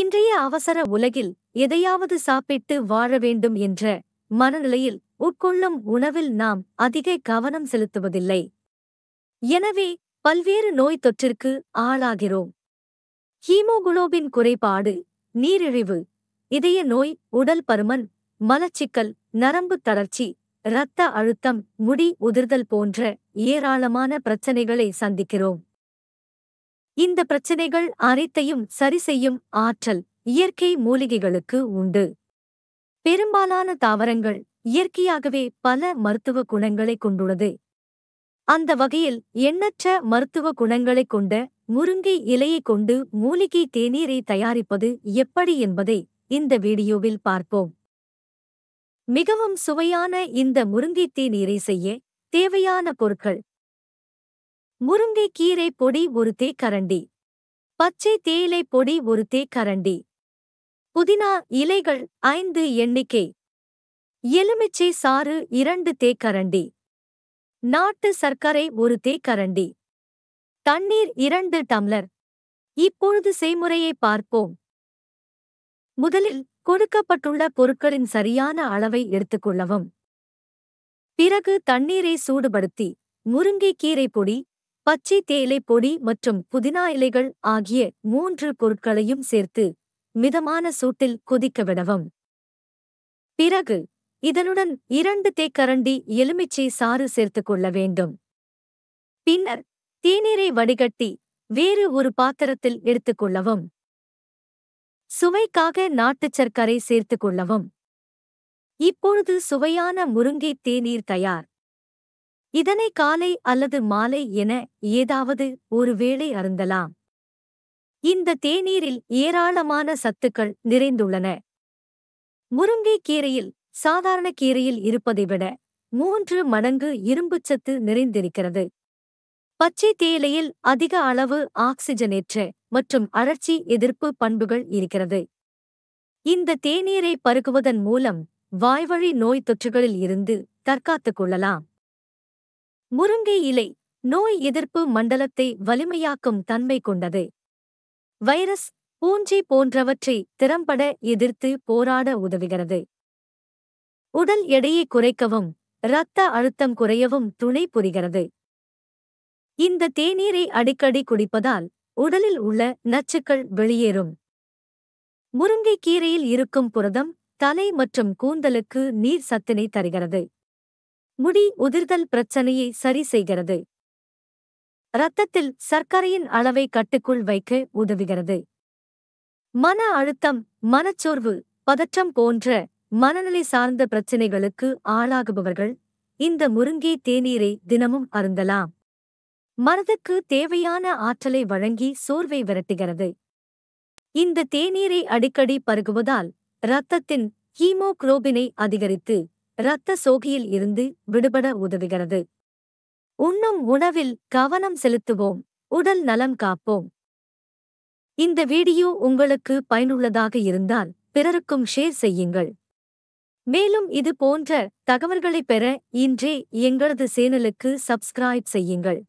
இன்றைய அவசர உலகில் எதையாவது சாப்பிட்டு வாழ வேண்டும் என்ற மனநிலையில் உட்கொள்ளும் உணவில் நாம் அதிக கவனம் செலுத்துவதில்லை எனவே பல்வேறு நோய் தொற்றிற்கு ஆளாகிறோம் ஹீமோகுளோபின் குறைபாடு நீரிழிவு இதய நோய் உடல் பருமன் மலச்சிக்கல் நரம்பு தளர்ச்சி இரத்த அழுத்தம் முடி உதிர்தல் போன்ற ஏராளமான பிரச்சனைகளை சந்திக்கிறோம் இந்த பிரச்சினைகள் அனைத்தையும் சரிசெய்யும் ஆற்றல் இயற்கை மூலிகைகளுக்கு உண்டு பெரும்பாலான தாவரங்கள் இயற்கையாகவே பல மருத்துவ குணங்களை கொண்டுள்ளது அந்த வகையில் எண்ணற்ற மருத்துவ குணங்களைக் கொண்ட முருங்கை இலையை கொண்டு மூலிகை தேநீரை தயாரிப்பது எப்படி என்பதை இந்த வீடியோவில் பார்ப்போம் மிகவும் சுவையான இந்த முருங்கை தேநீரை செய்ய தேவையான பொருட்கள் முருங்கை கீரை பொடி ஒரு தேக்கரண்டி பச்சை தேயிலை பொடி ஒரு தேக்கரண்டி புதினா இலைகள் ஐந்து எண்ணிக்கை எலுமிச்சை சாறு இரண்டு தேக்கரண்டி நாட்டு சர்க்கரை ஒரு தேக்கரண்டி தண்ணீர் இரண்டு டம்ளர் இப்பொழுது செய்முறையை பார்ப்போம் முதலில் கொடுக்கப்பட்டுள்ள பொருட்களின் சரியான அளவை எடுத்துக்கொள்ளவும் பிறகு தண்ணீரை சூடுபடுத்தி முருங்கைக்கீரை பொடி பச்சை தேயிலை பொடி மற்றும் புதினா இலைகள் ஆகிய மூன்று பொருட்களையும் சேர்த்து மிதமான சூட்டில் கொதிக்க விடவும் பிறகு இதனுடன் இரண்டு தேக்கரண்டி எலுமிச்சை சாறு சேர்த்துக் கொள்ள வேண்டும் பின்னர் தேநீரை வடிகட்டி வேறு ஒரு பாத்திரத்தில் எடுத்துக் கொள்ளவும் சுவைக்காக நாட்டுச் சர்க்கரை சேர்த்துக் கொள்ளவும் இப்பொழுது சுவையான முருங்கை தேநீர் தயார் இதனை காலை அல்லது மாலை என ஏதாவது ஒருவேளை அருந்தலாம் இந்த தேநீரில் ஏராளமான சத்துக்கள் நிறைந்துள்ளன முருங்கை கீரையில் சாதாரண கீரையில் இருப்பதை விட மூன்று மடங்கு இரும்புச்சத்து நிறைந்திருக்கிறது பச்சை தேயிலையில் அதிக அளவு ஆக்சிஜனேற்ற மற்றும் அழற்சி எதிர்ப்பு பண்புகள் இருக்கிறது இந்த தேநீரை பருகுவதன் மூலம் வாய்வழி நோய் தொற்றுகளில் இருந்து தற்காத்துக் கொள்ளலாம் முருங்கை இலை நோய் எதிர்ப்பு மண்டலத்தை வலிமையாக்கும் தன்மை கொண்டது வைரஸ் பூஞ்சை போன்றவற்றை திறம்பட எதிர்த்து போராட உதவுகிறது உடல் எடையை குறைக்கவும் இரத்த அழுத்தம் குறையவும் துணை புரிகிறது இந்த தேநீரை அடிக்கடி குடிப்பதால் உடலில் உள்ள நச்சுக்கள் வெளியேறும் முருங்கைக் கீரையில் இருக்கும் புரதம் தலை மற்றும் கூந்தலுக்கு நீர் சத்தினை தருகிறது முடி உதிர்தல் பிரச்சனையை சரி செய்கிறது இரத்தத்தில் சர்க்கரையின் அளவை கட்டுக்குள் வைக்க உதவுகிறது மன அழுத்தம் மனச்சோர்வு பதற்றம் போன்ற மனநிலை சார்ந்த பிரச்சினைகளுக்கு ஆளாகுபவர்கள் இந்த முருங்கை தேநீரை தினமும் அருந்தலாம் மனதுக்கு தேவையான ஆற்றலை வழங்கி சோர்வை விரட்டுகிறது இந்த தேநீரை அடிக்கடி பருகுவதால் இரத்தத்தின் ஹீமோக்ரோபினை அதிகரித்து இரத்த சோகியில் இருந்து விடுபட உதவுகிறது உண்ணும் உணவில் கவனம் செலுத்துவோம் உடல் நலம் காப்போம் இந்த வீடியோ உங்களுக்கு பயனுள்ளதாக இருந்தால் பிறருக்கும் ஷேர் செய்யுங்கள் மேலும் இது போன்ற தகவல்களை பெற இன்றே எங்களது சேனலுக்கு சப்ஸ்கிரைப் செய்யுங்கள்